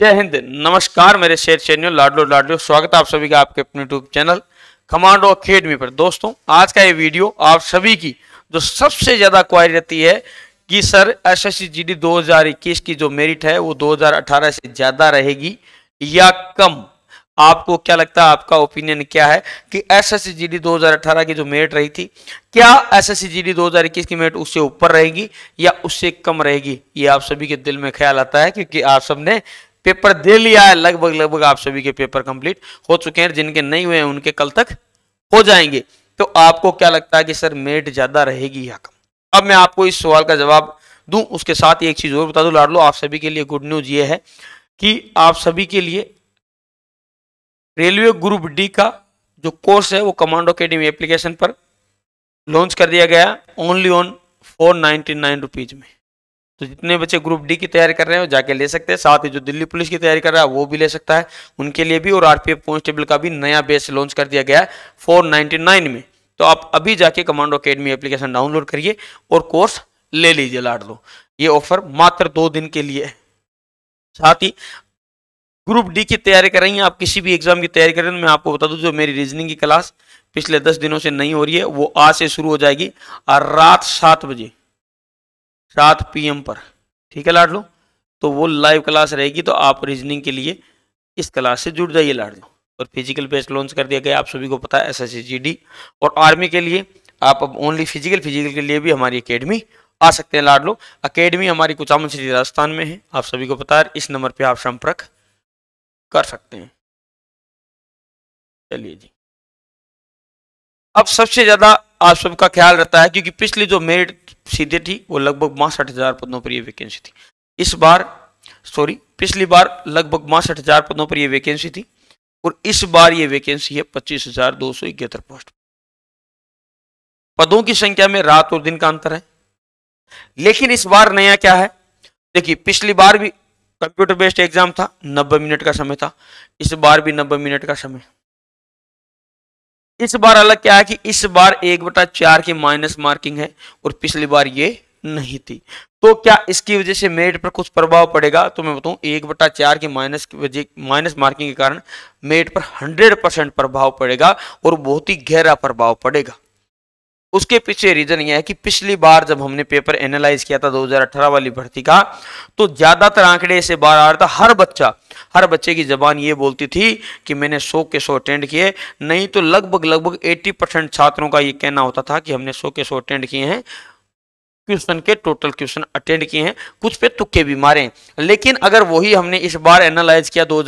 जय हिंद नमस्कार मेरे शेर चैनियो लाडलो लाडलो स्वागत आप सभी का आपके अपने यूट्यूब चैनल कमांडो अकेडमी पर दोस्तों आज का ये वीडियो आप सभी की जो सबसे ज़्यादा क्वारी रहती है कि sir S S C G D दो हज़ार इक्कीस की जो मेरिट है वो दो हज़ार अठारह से ज़्यादा रहेगी या कम आपको क्या लगता है आपका ओपिनियन क्या है कि एस एस सी अठारह की जो मेरिट रही थी क्या एस एस सी इक्कीस की मेरिट उससे ऊपर रहेगी या उससे कम रहेगी ये आप सभी के दिल में ख्याल आता है क्योंकि आप सबने पेपर दे लिया है लगभग लगभग आप सभी के पेपर कंप्लीट हो चुके हैं जिनके नहीं हुए हैं उनके कल तक हो जाएंगे तो आपको क्या लगता है कि सर मेट ज्यादा रहेगी या कम अब मैं आपको इस सवाल का जवाब दूं उसके साथ ही एक चीज और बता दूं लाडलो आप सभी के लिए गुड न्यूज ये है कि आप सभी के लिए रेलवे ग्रुप डी का जो कोर्स है वो कमांडो अकेडमी एप्लीकेशन पर लॉन्च कर दिया गया only on four ninety nine rupees में तो जितने बच्चे ग्रुप डी की तैयारी कर रहे हैं वो जाके ले सकते हैं साथ ही जो दिल्ली पुलिस की तैयारी कर रहा है वो भी ले सकता है उनके लिए भी और आरपीएफ कॉन्स्टेबल का भी नया बेस लॉन्च कर दिया गया है फोर में तो आप अभी जाके कमांडो अकेडमी एप्लीकेशन डाउनलोड करिए और कोर्स ले लीजिए लाट दो ये ऑफर मात्र दो दिन के लिए है साथ ही ग्रुप डी की तैयारी कर रही हैं आप किसी भी एग्जाम की तैयारी कर रहे हैं मैं आपको बता दूं जो मेरी रीजनिंग की क्लास पिछले दस दिनों से नहीं हो रही है वो आज से शुरू हो जाएगी और रात सात बजे सात पीएम पर ठीक है लाडलो तो वो लाइव क्लास रहेगी तो आप रीजनिंग के लिए इस क्लास से जुड़ जाइए लाडलो और फिजिकल बेस्ड लॉन्च कर दिया गया आप सभी को पता है एस एस और आर्मी के लिए आप अब ओनली फिजिकल फिजिकल के लिए भी हमारी अकेडमी आ सकते हैं लाडलो अकेडमी हमारी कुचामन श्री राजस्थान में है आप सभी को पता है इस नंबर पर आप संपर्क कर सकते हैं चलिए जी अब सबसे ज़्यादा आप सबका ख्याल रहता है क्योंकि पिछली जो मेरिट सीधे थी वो लगभग बासठ हज़ार पदों पर ये वैकेंसी थी इस बार सॉरी पिछली बार लगभग बासठ हज़ार पदों पर ये वैकेंसी थी और इस बार ये वैकेंसी है पच्चीस हज़ार दो सौ इकहत्तर पोस्ट पदों की संख्या में रात और दिन का अंतर है लेकिन इस बार नया क्या है देखिए पिछली बार भी कंप्यूटर बेस्ड एग्जाम था नब्बे मिनट का समय था इस बार भी नब्बे मिनट का समय इस बार अलग क्या है कि इस बार एक बटा चार की माइनस मार्किंग है और पिछली बार ये नहीं थी तो क्या इसकी वजह से मेरिट पर कुछ प्रभाव पड़ेगा तो मैं बताऊं एक बटा चार की माइनस की वजह माइनस मार्किंग के कारण मेरिट पर हंड्रेड परसेंट प्रभाव पड़ेगा और बहुत ही गहरा प्रभाव पड़ेगा उसके पीछे रीजन यह है कि पिछली बार जब हमने पेपर एनालाइज किया था 2018 वाली भर्ती का तो ज्यादातर आंकड़े ऐसे बार आ रहा था हर बच्चा हर बच्चे की ज़बान ये बोलती थी कि मैंने सौ के सौ अटेंड किए नहीं तो लगभग लगभग एट्टी परसेंट छात्रों का ये कहना होता था कि हमने सौ के सौ अटेंड किए हैं क्वेश्चन के टोटल क्वेश्चन अटेंड किए हैं कुछ पे तुक्के भी मारे लेकिन अगर वही हमने इस बार एनालाइज किया दो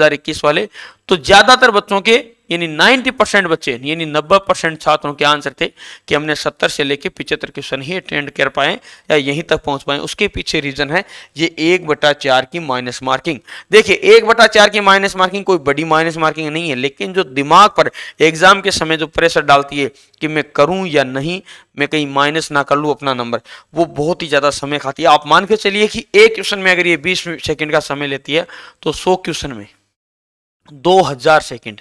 वाले तो ज़्यादातर बच्चों के यानी 90 परसेंट बच्चे यानी 90 परसेंट छात्रों के आंसर थे कि हमने 70 से लेकर पिछहत्तर क्वेश्चन ही अटेंड कर पाए या यहीं तक पहुंच पाए उसके पीछे रीजन है ये एक बटा चार की माइनस मार्किंग देखिए एक बटा चार की माइनस मार्किंग कोई बड़ी माइनस मार्किंग नहीं है लेकिन जो दिमाग पर एग्जाम के समय जो प्रेशर डालती है कि मैं करूं या नहीं मैं कहीं माइनस ना कर लूँ अपना नंबर वो बहुत ही ज़्यादा समय खाती है आप मान के चलिए कि एक क्वेश्चन में अगर ये बीस सेकेंड का समय लेती है तो सौ क्वेश्चन में दो हजार सेकेंड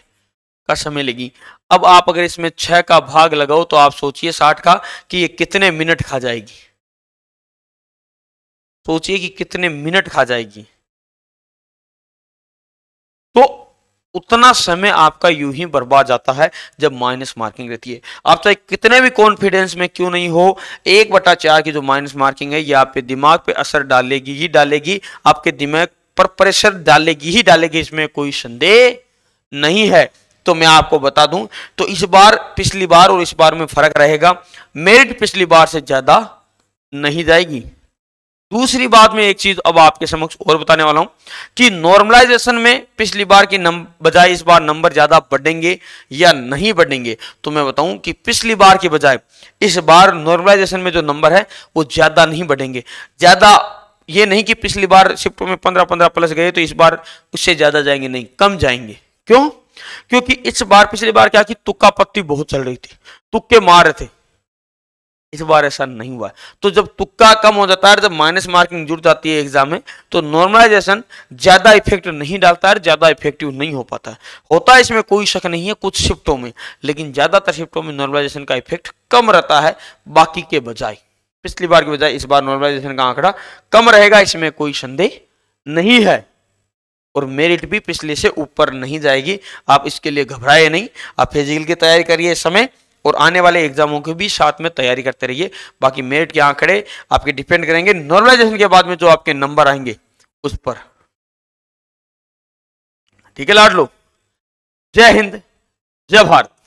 का समय लेगी अब आप अगर इसमें छह का भाग लगाओ तो आप सोचिए साठ का कि ये कितने मिनट खा जाएगी सोचिए कि कितने मिनट खा जाएगी तो उतना समय आपका यूं ही बर्बाद जाता है जब माइनस मार्किंग रहती है आप चाहे कितने भी कॉन्फिडेंस में क्यों नहीं हो एक बटा चार की जो माइनस मार्किंग है ये आपके दिमाग पे असर डालेगी ही डालेगी आपके दिमाग पर प्रेशर डालेगी ही डालेगी इसमें कोई संदेह नहीं है तो मैं आपको बता दूं तो इस बार पिछली बार और इस बार में फर्क रहेगा मेरिट पिछली बार से ज्यादा नहीं जाएगी दूसरी बात में एक चीज अब आपके समक्ष और बताने वाला हूं कि नॉर्मलाइजेशन में पिछली बार की बजाय इस बार नंबर ज्यादा बढ़ेंगे या नहीं बढ़ेंगे तो मैं बताऊं कि पिछली बार की बजाय इस बार नॉर्मलाइजेशन में जो नंबर है वो ज्यादा नहीं बढ़ेंगे ज्यादा ये नहीं कि पिछली बार शिफ्ट में पंद्रह पंद्रह प्लस गए तो इस बार उससे ज्यादा जाएंगे नहीं कम जाएंगे क्यों क्योंकि इस बार पिछली बार क्या की तुक्का पत्ती बहुत चल रही थी तुक्के मार रहे थे इस बार ऐसा नहीं हुआ तो जब तुक्का कम हो जाता है जब माइनस मार्किंग जुड़ जाती है एग्जाम में तो नॉर्मलाइजेशन ज़्यादा इफेक्ट नहीं डालता है ज़्यादा इफेक्टिव नहीं हो पाता है होता है इसमें कोई शक नहीं है कुछ शिफ्टों में लेकिन ज़्यादातर शिफ्टों में नॉर्मलाइजेशन का इफेक्ट कम रहता है बाकी के बजाय पिछली बार के बजाय इस बार नॉर्मलाइजेशन का आंकड़ा कम रहेगा इसमें कोई संदेह नहीं है और मेरिट भी पिछले से ऊपर नहीं जाएगी आप इसके लिए घबराए नहीं आप फिजिकल की तैयारी करिए समय और आने वाले एग्जामों की भी साथ में तैयारी करते रहिए बाकी मेरिट के आंकड़े आपके डिपेंड करेंगे नॉर्मलाइजेशन के बाद में जो आपके नंबर आएंगे उस पर ठीक है लाड लो जय हिंद जय भारत